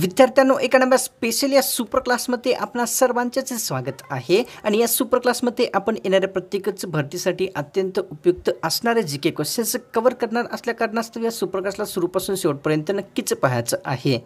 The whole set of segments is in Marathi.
विद्यार्थ्यांनो एका नंबर स्पेशल या सुपर क्लासमध्ये आपणा सर्वांचेच स्वागत आहे आणि या सुपर क्लासमध्ये आपण येणाऱ्या प्रत्येकच भरतीसाठी अत्यंत उपयुक्त असणारे जी के क्वेश्चन्स कव्हर करणार असल्या कारणास्तव या सुपर क्लासला सुरूपासून शेवटपर्यंत नक्कीच पाहायचं आहे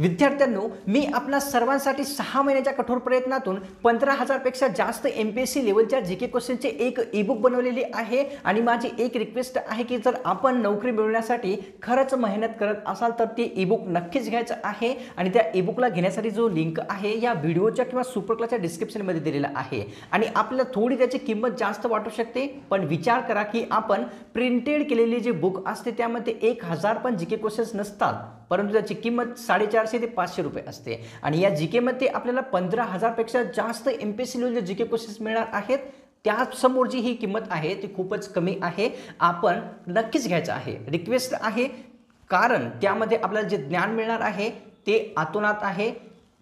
विद्यार्थ्यांनो मी आपल्या सर्वांसाठी सहा महिन्याच्या कठोर प्रयत्नातून पंधरा हजारपेक्षा जास्त एम पी एस सी लेवलच्या जी के क्वेश्चनचे एक ईबुक बनवलेली आहे आणि माझी एक रिक्वेस्ट आहे की जर आपण नोकरी मिळवण्यासाठी खरंच मेहनत करत असाल तर ती ईबुक नक्कीच घ्यायचं आहे आणि त्या ईबुकला घेण्यासाठी जो लिंक आहे या व्हिडिओच्या किंवा सुपर क्लासच्या डिस्क्रिप्शनमध्ये दिलेला आहे आणि आपल्याला थोडी त्याची किंमत जास्त वाटू शकते पण विचार करा की आपण प्रिंटेड केलेली जी बुक असते त्यामध्ये एक हजार पण जी के क्वेश्चन्स नसतात परंतु त्याची किंमत साडेचार चारशे ते पाचशे रुपये असते आणि या जी केमध्ये आपल्याला पंधरा हजारपेक्षा जास्त M P C G K courses मिळणार आहेत त्यासमोर जी ही किंमत आहे ती खूपच कमी आहे आपण नक्कीच घ्यायचं आहे रिक्वेस्ट आहे कारण त्यामध्ये आपल्याला जे ज्ञान मिळणार आहे ते आतोनात आहे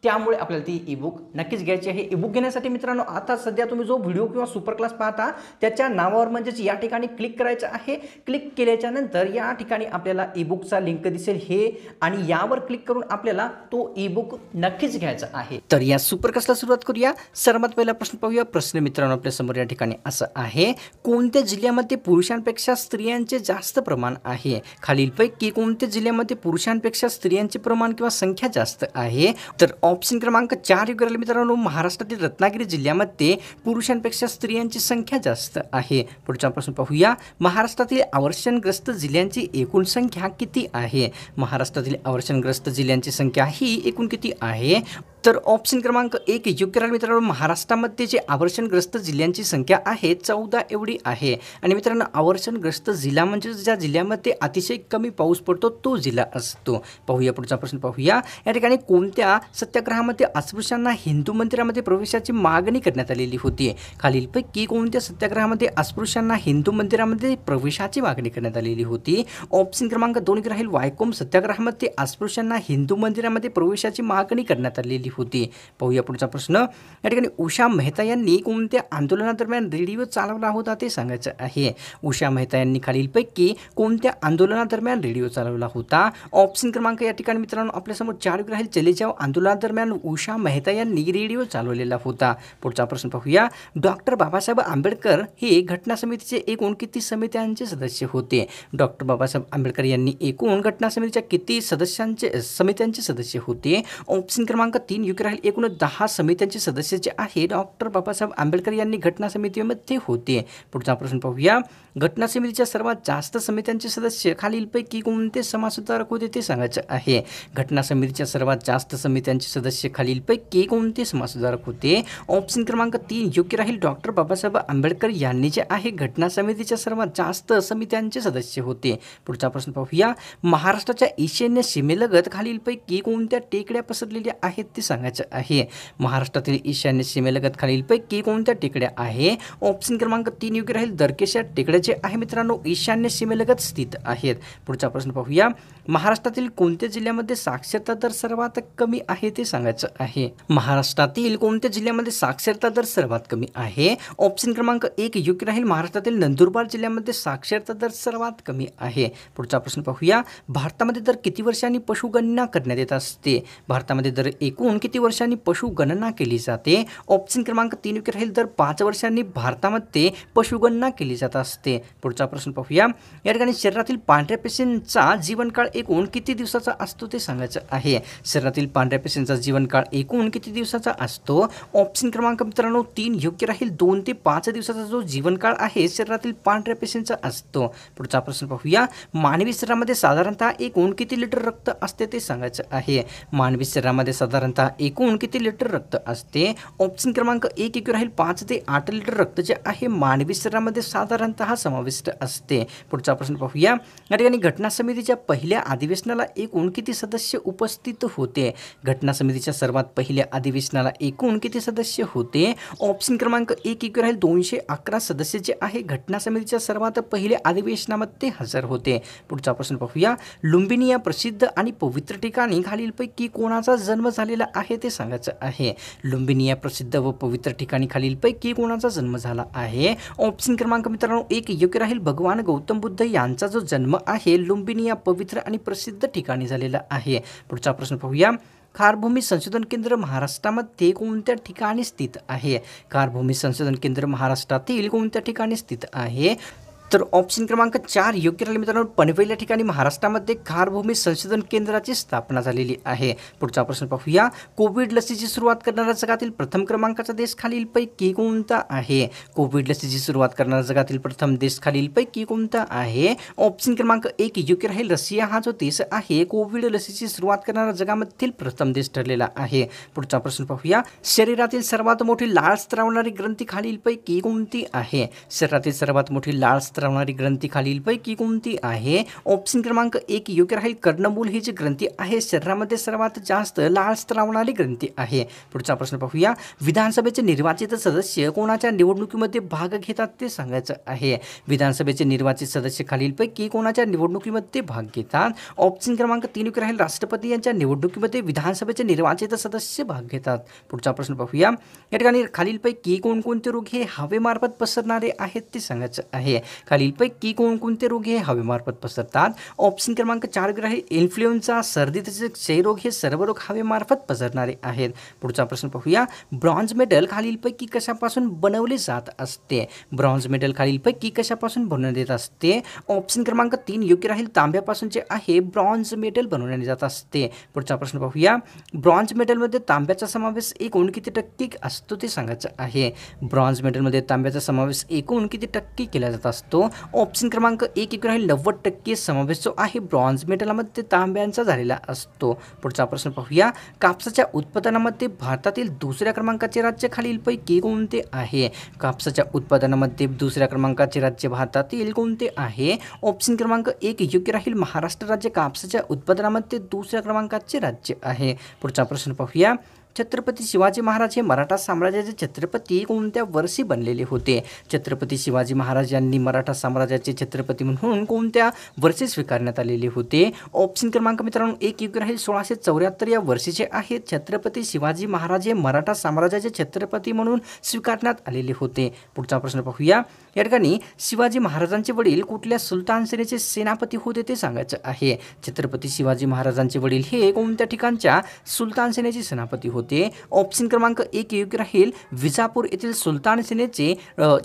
त्यामुळे आपल्याला ती ई बुक नक्कीच घ्यायची आहे ई बुक घेण्यासाठी मित्रांनो आता सध्या तुम्ही जो व्हिडिओ किंवा सुपर क्लास पाहता त्याच्या नावावर म्हणजेच या ठिकाणी क्लिक करायचं आहे क्लिक केल्याच्या नंतर या ठिकाणी आपल्याला ई बुकचा लिंक दिसेल हे आणि यावर क्लिक करून आपल्याला तो ई बुक नक्कीच घ्यायचा आहे तर या सुपर क्लासला सुरुवात करूया सर्वात पहिला प्रश्न पाहूया प्रश्न मित्रांनो आपल्या समोर या ठिकाणी असं आहे कोणत्या जिल्ह्यामध्ये पुरुषांपेक्षा स्त्रियांचे जास्त प्रमाण आहे खालीलपैकी कोणत्या जिल्ह्यामध्ये पुरुषांपेक्षा स्त्रियांचे प्रमाण किंवा संख्या जास्त आहे तर ऑप्शन क्रमांक चार योग्य राहील मित्रांनो महाराष्ट्रातील रत्नागिरी जिल्ह्यामध्ये पुरुषांपेक्षा स्त्रियांची संख्या जास्त आहे पुढच्या प्रश्न पाहूया महाराष्ट्रातील आवर्षणग्रस्त जिल्ह्यांची एकूण संख्या किती आहे महाराष्ट्रातील आवर्षणग्रस्त जिल्ह्यांची संख्या ही एकूण किती आहे तर ऑप्शन क्रमांक एक योग्य राहील मित्रांनो महाराष्ट्रामध्ये जे आवर्षणग्रस्त जिल्ह्यांची संख्या आहे चौदा एवढी आहे आणि मित्रांनो आवर्षणग्रस्त जिल्हा म्हणजे ज्या जिल्ह्यामध्ये अतिशय कमी पाऊस पडतो तो जिल्हा असतो पाहूया पुढचा प्रश्न पाहूया या ठिकाणी कोणत्या सत्य सत्याग्रहामध्ये अस्पृश्यांना हिंदू मंदिरामध्ये प्रवेशाची मागणी करण्यात आलेली होती खालीलपैकी कोणत्या सत्याग्रहामध्ये अस्पृश्यांना हिंदू मंदिरामध्ये प्रवेशाची मागणी करण्यात आलेली होती ऑप्शन क्रमांक दोन राहील वायकोम सत्याग्रहामध्ये अस्पृश्यांना हिंदू मंदिरामध्ये प्रवेशाची मागणी करण्यात आलेली होती पाहूया पुढचा प्रश्न या ठिकाणी उषा मेहता यांनी कोणत्या आंदोलनादरम्यान रेडिओ चालवला होता ते सांगायचं आहे उषा मेहता यांनी खालीलपैकी कोणत्या आंदोलनादरम्यान रेडिओ चालवला होता ऑप्शन क्रमांक या ठिकाणी मित्रांनो आपल्यासमोर चार राहील चले जाव आंदोलनादरम्यान दरम्यान उषा मेहता यांनी रेडिओ चालवलेला होता पुढचा प्रश्न पाहूया डॉक्टर बाबासाहेब आंबेडकर हे घटना समितीचे एकूण किती समित्यांचे सदस्य होते डॉक्टर बाबासाहेब आंबेडकर यांनी एकूण घटना समितीच्या किती सदस्यांचे समित्यांचे सदस्य होते ऑप्शन क्रमांक तीन योग्य राहील एकूण दहा समित्यांचे सदस्य जे आहे डॉक्टर बाबासाहेब आंबेडकर यांनी घटना समितीमध्ये होते पुढचा प्रश्न पाहूया घटना समितीच्या सर्वात जास्त समित्यांचे सदस्य खालीलपैकी कोणते समाजसुधारक होते ते सांगायचे आहे घटना समितीच्या सर्वात जास्त समित्यांचे सदस्य खालीलपैकी कोणते समाजसुधारक होते ऑप्शन क्रमांक तीन योग्य राहील डॉक्टर बाबासाहेब आंबेडकर यांनी जे आहे घटना समितीच्या सर्वात जास्त समित्यांचे सदस्य होते पुढचा प्रश्न पाहूया महाराष्ट्राच्या ईशान्य सीमेलगत खालीलपैकी कोणत्या टेकड्या पसरलेल्या आहेत ते सांगायचं आहे महाराष्ट्रातील ईशान्य सीमेलगत खालीलपैकी कोणत्या टेकड्या आहे ऑप्शन क्रमांक तीन योग्य राहील दरकेशा टेकड्या जे आहे मित्रांनो ईशान्य सीमेलगत स्थित आहेत पुढचा प्रश्न पाहूया महाराष्ट्रातील कोणत्या जिल्ह्यामध्ये साक्षरता दर सर्वात कमी आहे ते सांगायचं आहे महाराष्ट्रातील कोणत्या जिल्ह्यामध्ये साक्षरता दर सर्वात कमी आहे ऑप्शन क्रमांक एक योग्य राहील महाराष्ट्रातील नंदुरबार जिल्ह्यामध्ये साक्षरता दर सर्वात कमी आहे पुढचा प्रश्न पाहूया भारतामध्ये दर किती वर्षांनी पशुगणना करण्यात येत असते भारतामध्ये दर एकूण किती वर्षांनी पशुगणना केली जाते ऑप्शन क्रमांक तीन योग्य राहील दर पाच वर्षांनी भारतामध्ये पशुगणना केली जात असते पुढचा प्रश्न पाहूया या ठिकाणी शरीरातील पांढऱ्या पेशींचा जीवनकाळ एकूण किती दिवसाचा असतो ते सांगायचं आहे शरीरातील पांढऱ्या पेशींचा जीवनकाळ एकूण किती दिवसाचा असतो ऑप्शन क्रमांक मित्रांनो तीन योग्य राहील दोन ते पाच दिवसाचा जो जीवनकाळ आहे शरीरातील पांढऱ्या पेशींचा असतो पुढचा प्रश्न पाहूया मानवी शरीरामध्ये साधारणतः एकूण किती लिटर रक्त असते ते सांगायचं आहे मानवी शरीरामध्ये साधारणतः एकूण किती लिटर रक्त असते ऑप्शन क्रमांक एक योग्य राहील पाच ते आठ लिटर रक्त जे आहे मानवी शरीरामध्ये साधारणतः समाविष्ट असते पुढचा प्रश्न पाहूया या ठिकाणी घटना समितीच्या पहिल्या अधिवेशनाला एकूण किती सदस्य उपस्थित होते घटना समितीच्या सर्वात पहिल्या अधिवेशनाला एकूण किती सदस्य होते ऑप्शन क्रमांक एक एक राहील दोनशे अकरा सदस्य जे आहे घटना समितीच्या सर्वात पहिल्या अधिवेशनामध्ये हजर होते पुढचा प्रश्न पाहूया लुंबिनी या प्रसिद्ध आणि पवित्र ठिकाणी खालीलपैकी कोणाचा जन्म झालेला आहे ते सांगायचं आहे लुंबिनी या प्रसिद्ध व पवित्र ठिकाणी खालीलपैकी कोणाचा जन्म झाला आहे ऑप्शन क्रमांक मित्रांनो एक योग्य राहील भगवान गौतम बुद्ध यांचा जो जन्म आहे लुंबिनी या पवित्र आणि प्रसिद्ध ठिकाणी झालेला आहे पुढचा प्रश्न पाहूया खारभूमी संशोधन केंद्र महाराष्ट्रामध्ये कोणत्या ठिकाणी स्थित आहे खारभूमी संशोधन केंद्र महाराष्ट्रातील कोणत्या ठिकाणी स्थित आहे तर ऑप्शन क्रमांक चार योग्य राहिले मित्रांनो पनवेल या ठिकाणी महाराष्ट्रामध्ये खारभूमी संशोधन केंद्राची स्थापना झालेली आहे पुढचा प्रश्न पाहूया कोविड लसीची सुरुवात करणारा जगातील प्रथम क्रमांकाचा देश खालीलपैकी कोणता आहे कोविड लसीची सुरुवात करणारा जगातील प्रथम देश खालीलपैकी कोणता आहे ऑप्शन क्रमांक एक योग्य राहील रशिया हा जो देश आहे कोविड लसीची सुरुवात करणारा जगामधील प्रथम देश ठरलेला आहे पुढचा प्रश्न पाहूया शरीरातील सर्वात मोठी लाळ स्त्रावणारी ग्रंथी खालीलपैकी कोणती आहे शरीरातील सर्वात मोठी लाळ स्त्रावणारी ग्रंथी खालीलपैकी कोणती आहे ऑप्शन क्रमांक एक योग्य राहील कर्णमूल ही जी ग्रंथी आहे शरीरामध्ये सर्वात जास्त लाल स्त्रावणारी ग्रंथी आहे पुढचा प्रश्न पाहूया विधानसभेचे निर्वाचित सदस्य कोणाच्या निवडणुकीमध्ये भाग घेतात ते सांगायचं आहे विधानसभेचे निर्वाचित सदस्य खालीलपैकी कोणाच्या निवडणुकीमध्ये भाग घेतात ऑप्शन क्रमांक तीन योग्य राहील राष्ट्रपती यांच्या निवडणुकीमध्ये विधानसभेचे निर्वाचित सदस्य भाग घेतात पुढचा प्रश्न पाहूया या ठिकाणी खालीलपैकी कोणकोणते रोग हे हवेमार्फत पसरणारे आहेत ते सांगायचं आहे खालीलपैकी कोणकोणते रोग हे हवेमार्फत पसरतात ऑप्शन क्रमांक चार ग्रह इन्फ्लुएन्झा सर्दी तसेच क्षयरोग हे सर्व रोग हवेमार्फत पसरणारे आहेत पुढचा प्रश्न पाहूया ब्रॉन्झ मेडल खालीलपैकी कशापासून बनवले जात असते ब्रॉन्झ मेडल खालीलपैकी कशापासून बनवण्यात येत असते ऑप्शन क्रमांक तीन योग्य राहील तांब्यापासून जे आहे ब्रॉन्झ मेडल बनवण्यात जात असते पुढचा प्रश्न पाहूया ब्रॉन्झ मेडलमध्ये तांब्याचा समावेश एकूण किती टक्के असतो ते सांगायचं आहे ब्रॉन्झ मेडलमध्ये तांब्याचा समावेश एकूण किती टक्के केला जात असतो असतो ऑप्शन क्रमांक एक इकडे आहे नव्वद टक्के समावेश जो आहे ब्रॉन्झ मेटलमध्ये तांब्यांचा झालेला असतो पुढचा प्रश्न पाहूया कापसाच्या उत्पादनामध्ये भारतातील दुसऱ्या क्रमांकाचे राज्य पैकी कोणते आहे कापसाच्या उत्पादनामध्ये दुसऱ्या क्रमांकाचे राज्य भारतातील कोणते आहे ऑप्शन क्रमांक एक योग्य राहील महाराष्ट्र राज्य कापसाच्या उत्पादनामध्ये दुसऱ्या क्रमांकाचे राज्य आहे पुढचा प्रश्न पाहूया छत्रपती शिवाजी महाराज हे मराठा साम्राज्याचे छत्रपती कोणत्या वर्षी बनलेले होते छत्रपती शिवाजी महाराज यांनी मराठा साम्राज्याचे छत्रपती म्हणून कोणत्या वर्षी स्वीकारण्यात आलेले होते ऑप्शन क्रमांक मित्रांनो एक युग राहील सोळाशे चौऱ्याहत्तर या वर्षीचे आहेत छत्रपती शिवाजी महाराज हे मराठा साम्राज्याचे छत्रपती म्हणून स्वीकारण्यात आलेले होते पुढचा प्रश्न पाहूया या ठिकाणी शिवाजी महाराजांचे वडील कुठल्या सुलतान सेनेचे सेनापती होते ते सांगायचं आहे छत्रपती शिवाजी महाराजांचे वडील हे कोणत्या ठिकाणच्या सुलतान सेनेचे सेनापती होते होते ऑप्शन क्रमांक एक योग्य राहील विजापूर येथील सुलतान सेनेचे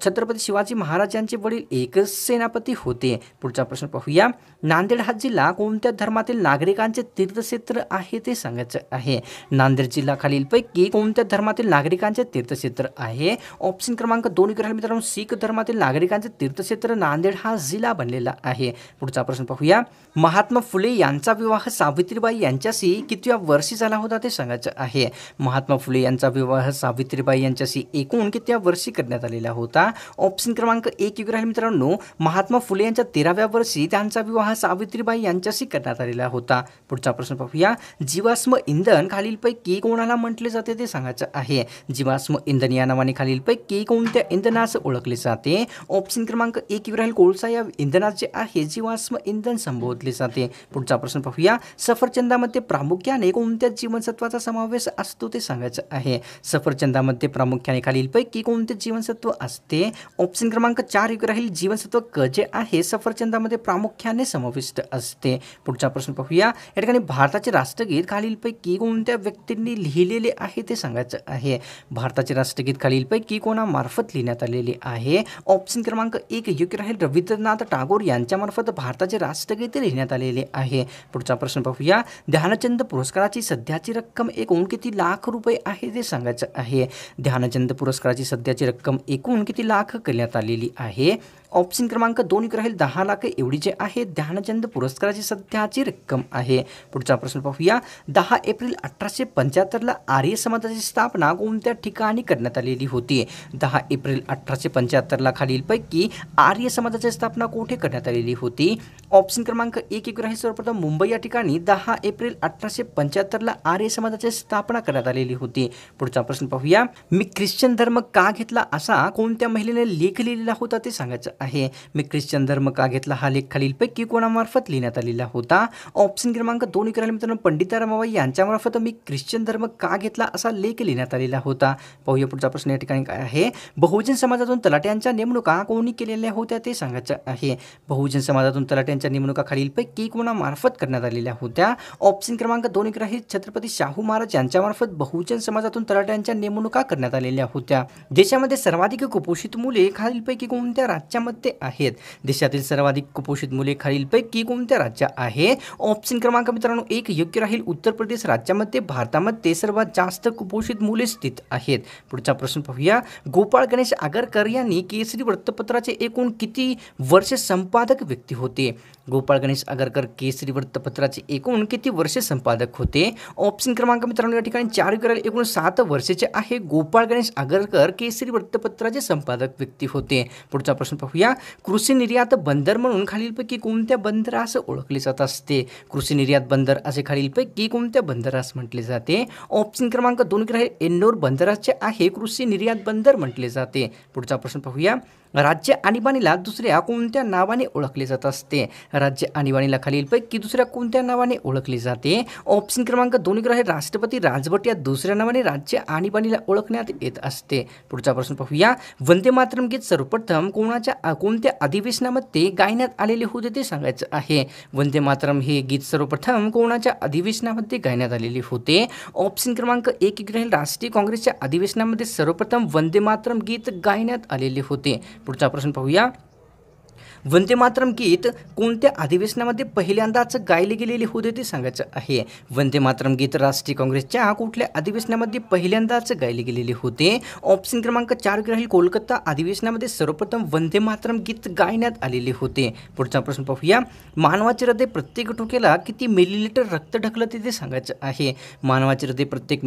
छत्रपती शिवाजी महाराजांचे वडील एकच सेनापती होते पुढचा प्रश्न पाहूया नांदेड हा जिल्हा कोणत्या धर्मातील नागरिकांचे तीर्थक्षेत्र आहे ते सांगायचं आहे नांदेड जिल्हा खालीलपैकी कोणत्या धर्मातील नागरिकांचे तीर्थक्षेत्र आहे ऑप्शन क्रमांक दोन योग्य राहील मित्रांनो सिख धर्मातील नागरिकांचे तीर्थक्षेत्र नांदेड हा जिल्हा बनलेला आहे पुढचा प्रश्न पाहूया महात्मा फुले यांचा विवाह सावित्रीबाई यांच्याशी कितव्या वर्षी झाला होता ते सांगायचं आहे महात्मा फुले यांचा विवाह सावित्रीबाई यांच्याशी एकूण कित्या वर्षी करण्यात आलेला होता ऑप्शन क्रमांक एक योग्य राहील मित्रांनो महात्मा फुले यांच्या तेराव्या वर्षी त्यांचा विवाह सावित्रीबाई यांच्याशी करण्यात आलेला होता पुढचा प्रश्न पाहूया जीवाश्म इंधन खालीलपैकी कोणाला म्हटले जाते ते सांगायचं आहे जीवाश्म इंधन या नावाने खालीलपैकी कोणत्या इंधनास ओळखले जाते ऑप्शन क्रमांक एक इब्राहिल कोळसा या इंधनाचे आहे जीवाश्म इंधन संबोधले जाते पुढचा प्रश्न पाहूया सफरचंदामध्ये प्रामुख्याने कोणत्या जीवनसत्वाचा समावेश असतो असतो ते सांगायचं आहे सफरचंदामध्ये प्रामुख्याने खालीलपैकी कोणते जीवनसत्व असते ऑप्शन क्रमांक चार योग्य राहील जीवनसत्व क जे आहे सफरचंदामध्ये प्रामुख्याने समाविष्ट असते पुढचा प्रश्न पाहूया या ठिकाणी भारताचे राष्ट्रगीत खालीलपैकी कोणत्या व्यक्तींनी लिहिलेले आहे ते सांगायचं आहे भारताचे राष्ट्रगीत खालीलपैकी कोणामार्फत लिहिण्यात आलेले आहे ऑप्शन क्रमांक एक योग्य राहील रवींद्रनाथ टागोर यांच्यामार्फत भारताचे राष्ट्रगीत लिहिण्यात आलेले आहे पुढचा प्रश्न पाहूया ध्यानचंद पुरस्काराची सध्याची रक्कम एकूण किती लाख रुपये आहे ते सांगायचं आहे ध्यानचंद पुरस्काराची सध्याची रक्कम एकूण किती लाख करण्यात आलेली आहे ऑप्शन क्रमांक दोन राहील दहा लाख एवढी जे आहे ध्यानचंद पुरस्काराची सध्याची रक्कम आहे पुढचा प्रश्न पाहूया दहा एप्रिल अठराशे पंच्याहत्तरला आर्य समाजाची स्थापना कोणत्या ठिकाणी करण्यात आलेली होती दहा एप्रिल अठराशे पंच्याहत्तरला खालीलपैकी आर्य समाजाची स्थापना कोठे करण्यात आलेली होती ऑप्शन क्रमांक एक एक राहील सर्वप्रथम मुंबई या ठिकाणी दहा एप्रिल अठराशे पंच्याहत्तरला आर्य समाजाची स्थापना करण्यात आलेली होती पुढचा प्रश्न पाहूया मी ख्रिश्चन धर्म का घेतला असा कोणत्या महिलेने लेख लिहिलेला होता ते सांगायचं आहे मी ख्रिश्चन धर्म का घेतला हा लेख खालीलपैकी कोणामार्फत लिहिण्यात आलेला होता ऑप्शन क्रमांक दोन विकराला मित्रांनो पंडिता रमाबाई यांच्यामार्फत मी ख्रिश्चन धर्म का घेतला असा लेख लिहिण्यात आलेला होता पाहूया पुढचा प्रश्न या ठिकाणी काय आहे बहुजन समाजातून तलाट्यांच्या नेमणुका कोणी केलेल्या होत्या ते सांगायचं आहे बहुजन समाजातून तलाट्यांच्या नेमणुका खालीलपैकी कोणामार्फत करण्यात आलेल्या होत्या ऑप्शन क्रमांक दोन इकडे हे छत्रपती शाहू महाराज यांच्यामार्फत बहुजन समाजातून तलाट्यांच्या नेमणुका करण्यात आलेल्या होत्या देशामध्ये सर्वाधिक कुपोषित मुले खालीलपैकी कोणत्या राज्यामध्ये मध्ये आहेत देशातील सर्वाधिक कुपोषित मुले खालीलपैकी कोणत्या राज्या आहे ऑप्शन क्रमांक मित्रांनो एक योग्य राहील उत्तर प्रदेश राज्यामध्ये भारतामध्ये सर्वात जास्त कुपोषित मुले स्थित आहेत पुढचा प्रश्न पाहूया गोपाळ गणेश आगरकर यांनी केसरी वृत्तपत्राचे एकूण किती वर्ष संपादक व्यक्ती होते गोपाळ गणेश आगरकर केसरी वृत्तपत्राचे एकूण किती वर्ष संपादक होते ऑप्शन क्रमांक मित्रांनो या ठिकाणी चार करायला एकूण सात वर्षाचे आहे गोपाळ गणेश आगरकर केसरी वृत्तपत्राचे संपादक व्यक्ती होते पुढचा प्रश्न पाहू पाहूया कृषी निर्यात बंदर म्हणून खालीलपैकी कोणत्या बंदरास ओळखले जात असते कृषी निर्यात बंदर असे खालीलपैकी कोणत्या बंदरास म्हटले जाते ऑप्शन क्रमांक दोन ग्रह एन्नोर बंदराचे आहे कृषी निर्यात बंदर म्हटले जाते पुढचा प्रश्न पाहूया राज्य आणीबाणीला दुसऱ्या कोणत्या नावाने ओळखले जात असते राज्य आणीबाणीला खालीलपैकी दुसऱ्या कोणत्या नावाने ओळखले जाते ऑप्शन क्रमांक दोन ग्रह राष्ट्रपती राजवट या दुसऱ्या नावाने राज्य आणीबाणीला ओळखण्यात येत असते पुढचा प्रश्न पाहूया वंदे मातरम गीत सर्वप्रथम कोणाच्या कोणत्या अधिवेशनामध्ये गायण्यात आलेले होते ते सांगायचं आहे वंदे मातरम हे गीत सर्वप्रथम कोणाच्या अधिवेशनामध्ये गायण्यात आलेले होते ऑप्शन क्रमांक एक ग्रह राष्ट्रीय काँग्रेसच्या अधिवेशनामध्ये सर्वप्रथम वंदे मातरम गीत गायण्यात आलेले होते पुढचा प्रश्न पाहूया वंदे मातरम गीत कोणत्या अधिवेशनामध्ये पहिल्यांदाच गायले गेलेले होते ते सांगायचं आहे वंदे मातरम गीत राष्ट्रीय काँग्रेसच्या कुठल्या अधिवेशनामध्ये पहिल्यांदाच गायले गेलेले होते ऑप्शन क्रमांक चार राहील कोलकाता अधिवेशनामध्ये सर्वप्रथम वंदे मातरम गीत गायण्यात आलेले होते पुढचा प्रश्न पाहूया मानवाचे हृदय प्रत्येक ठोक्याला किती मिलीलिटर रक्त ढकलते ते सांगायचं आहे मानवाचे हृदय प्रत्येक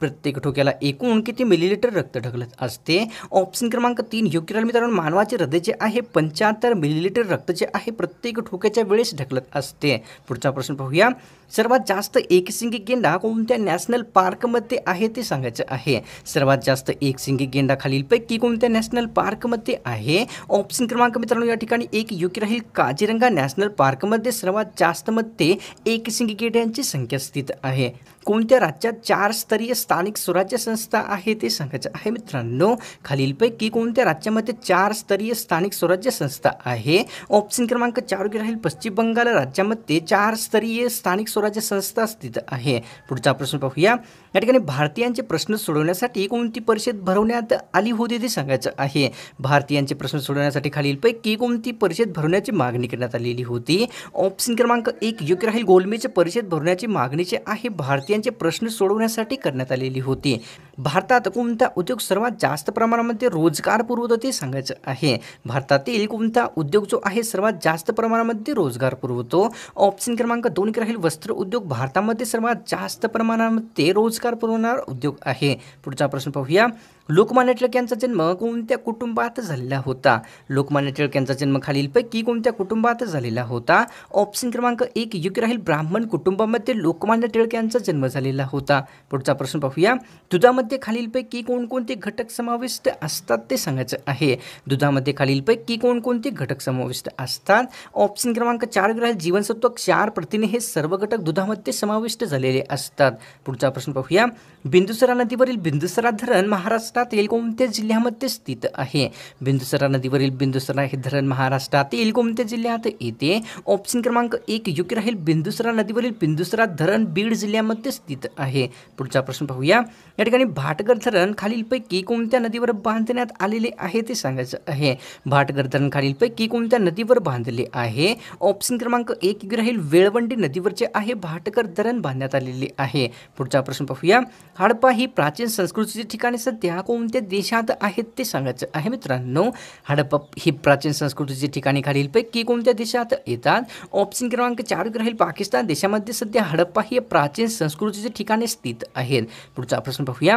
प्रत्येक ठोक्याला एकूण किती मिलीलिटर रक्त ढकलत असते ऑप्शन क्रमांक तीन योग्य राहील मित्रांनो मानवाचे हृदय जे आहे पंच्याहत्तर मिलीलिटर रक्त जे आहे प्रत्येक ठोक्याच्या वेळेस ढकलत असते पुढचा प्रश्न पाहूया सर्वात जास्त एकसिंगी गेंडा कोणत्या नॅशनल पार्कमध्ये आहे ते सांगायचं आहे सर्वात जास्त एकसिंगी गेंडा खालीलपैकी कोणत्या नॅशनल पार्कमध्ये आहे ऑप्शन क्रमांक मित्रांनो या ठिकाणी एक योग्य राहील काजीरंगा नॅशनल पार्कमध्ये सर्वात जास्त मध्ये एकसिंगी गेंड्यांची संख्या स्थित आहे कोणत्या राज्यात चार स्तरीय स्थानिक स्वराज्य संस्था आहे ते सांगायचं आहे मित्रांनो खालीलपैकी कोणत्या राज्यामध्ये चार स्तरीय स्थानिक स्वराज्य संस्था आहे ऑप्शन क्रमांक चार राहील पश्चिम बंगाल राज्यामध्ये चार स्तरीय स्थानिक स्वराज्य संस्था स्थित आहे पुढचा प्रश्न पाहूया या ठिकाणी भारतीयांचे प्रश्न सोडवण्यासाठी कोणती परिषद भरवण्यात आली होती ते सांगायचं आहे भारतीयांचे प्रश्न सोडवण्यासाठी खालीलपैकी कोणती परिषद भरवण्याची मागणी करण्यात आलेली होती ऑप्शन क्रमांक एक योग्य राहील गोलमेज परिषद भरवण्याची मागणी जे आहे भारतीयांचे प्रश्न सोडवण्यासाठी करण्यात आलेली होती भारतात कोणता उद्योग सर्वात जास्त प्रमाणामध्ये रोजगार पुरवतो ते सांगायचं आहे भारतातील कोणता उद्योग जो आहे सर्वात जास्त प्रमाणामध्ये रोजगार पुरवतो ऑप्शन क्रमांक दोन राहील वस्त्र उद्योग भारतामध्ये सर्वात जास्त प्रमाणामध्ये रोज रोजगार पुरवणार उद्योग आहे पुढचा प्रश्न पाहूया लोकमान्य टिळक यांचा जन्म कोणत्या कुटुंबात झालेला होता लोकमान्य टिळक यांचा जन्म खालीलपैकी कोणत्या कुटुंबात झालेला होता ऑप्शन क्रमांक एक योग्य राहील ब्राह्मण कुटुंबामध्ये लोकमान्य टिळक यांचा जन्म झालेला होता पुढचा प्रश्न पाहूया दुधामध्ये खालीलपैकी कोणकोणते घटक समाविष्ट असतात ते सांगायचं आहे दुधामध्ये खालीलपैकी कोणकोणते घटक समाविष्ट असतात ऑप्शन क्रमांक चार ग्रह जीवनसत्व चार प्रतिने हे सर्व घटक दुधामध्ये समाविष्ट झालेले असतात पुढचा प्रश्न पाहूया बिंदुसरा नदीवरील बिंदुसरा धरण महाराष्ट्र महाराष्ट्रातील कोणत्या जिल्ह्यामध्ये स्थित आहे बिंदुसरा नदीवरील बिंदुसरा हे धरण महाराष्ट्रातील कोणत्या जिल्ह्यात येते ऑप्शन क्रमांक एक योग्य राहील बिंदुसरा नदीवरील बिंदुसरा धरण बीड जिल्ह्यामध्ये स्थित आहे पुढचा प्रश्न पाहूया या ठिकाणी भाटगर धरण खालीलपैकी कोणत्या नदीवर बांधण्यात आलेले आहे ते सांगायचं आहे भाटगर धरण खालीलपैकी कोणत्या नदीवर बांधले आहे ऑप्शन क्रमांक एक राहील वेळवंडी नदीवरचे आहे भाटकर धरण बांधण्यात आलेले आहे पुढचा प्रश्न पाहूया हडपा ही प्राचीन संस्कृतीचे ठिकाणी सध्या कोणत्या देशात आहेत ते सांगायचं आहे मित्रांनो हडप्पा ही प्राचीन संस्कृतीची ठिकाणी पैकी कोणत्या देशात येतात ऑप्शन क्रमांक चार राहील पाकिस्तान देशामध्ये सध्या हडप्पा ही प्राचीन संस्कृतीचे ठिकाणी स्थित आहेत पुढचा प्रश्न पाहूया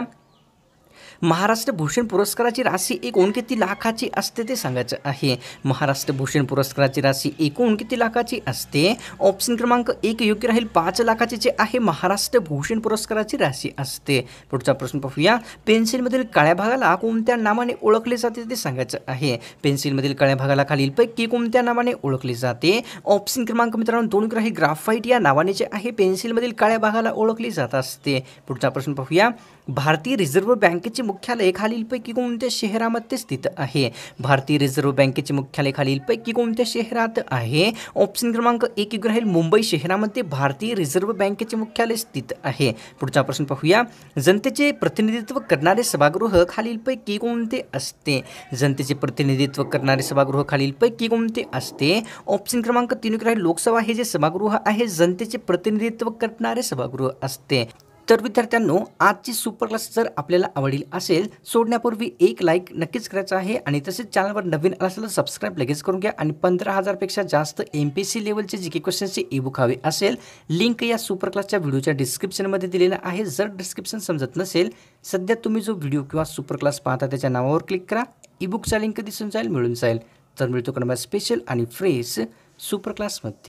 महाराष्ट्र भूषण पुरस्काराची राशी एकूण किती लाखाची असते ते सांगायचं आहे महाराष्ट्र भूषण पुरस्काराची राशी एकूण किती लाखाची असते ऑप्शन क्रमांक एक योग्य राहील पाच लाखाची जे आहे महाराष्ट्र भूषण पुरस्काराची राशी असते पुढचा प्रश्न पाहूया पेन्सिलमधील काळ्या भागाला कोणत्या नावाने ओळखले जाते ते सांगायचं आहे पेन्सिलमधील काळ्या भागाला खालील पैकी कोणत्या नावाने ओळखले जाते ऑप्शन क्रमांक मित्रांनो दोन ग्राही ग्राफाईट या नावाने जे आहे पेन्सिलमधील काळ्या भागाला ओळखली जात असते पुढचा प्रश्न पाहूया भारतीय रिझर्व्ह बँकेची मुख्यालय खालीलपैकी कोणत्या शहरामध्ये स्थित आहे भारतीय रिझर्व्ह बँकेचे मुख्यालय खालीलपैकी कोणत्या शहरात आहे ऑप्शन क्रमांक एक राहील मुंबई शहरामध्ये भारतीय रिझर्व्ह बँकेचे मुख्यालय स्थित आहे पुढचा प्रश्न पाहूया जनतेचे प्रतिनिधित्व करणारे सभागृह खालीलपैकी कोणते असते जनतेचे प्रतिनिधित्व करणारे सभागृह खालीलपैकी कोणते असते ऑप्शन क्रमांक तीन राहील लोकसभा हे जे सभागृह आहे जनतेचे प्रतिनिधित्व करणारे सभागृह असते तर विद्यार्थ्यांनो आजची सुपर क्लास जर आपल्याला आवडली असेल सोडण्यापूर्वी एक लाईक नक्कीच करायचं आहे आणि तसेच चॅनलवर नवीन असेल तर सबस्क्राईब लगेच करून घ्या आणि पंधरा हजारपेक्षा जास्त एम पी सी लेवलचे जी की क्वेश्चनचे ई बुक हवे असेल लिंक या सुपर क्लासच्या व्हिडिओच्या डिस्क्रिप्शनमध्ये दिलेला आहे जर डिस्क्रिप्शन समजत नसेल सध्या तुम्ही जो व्हिडिओ किंवा सुपर क्लास पाहता त्याच्या नावावर क्लिक करा ई बुकचा लिंक दिसून जाईल मिळून जाईल तर मिळतो क्रमांक स्पेशल आणि फ्रेश सुपर क्लासमध्ये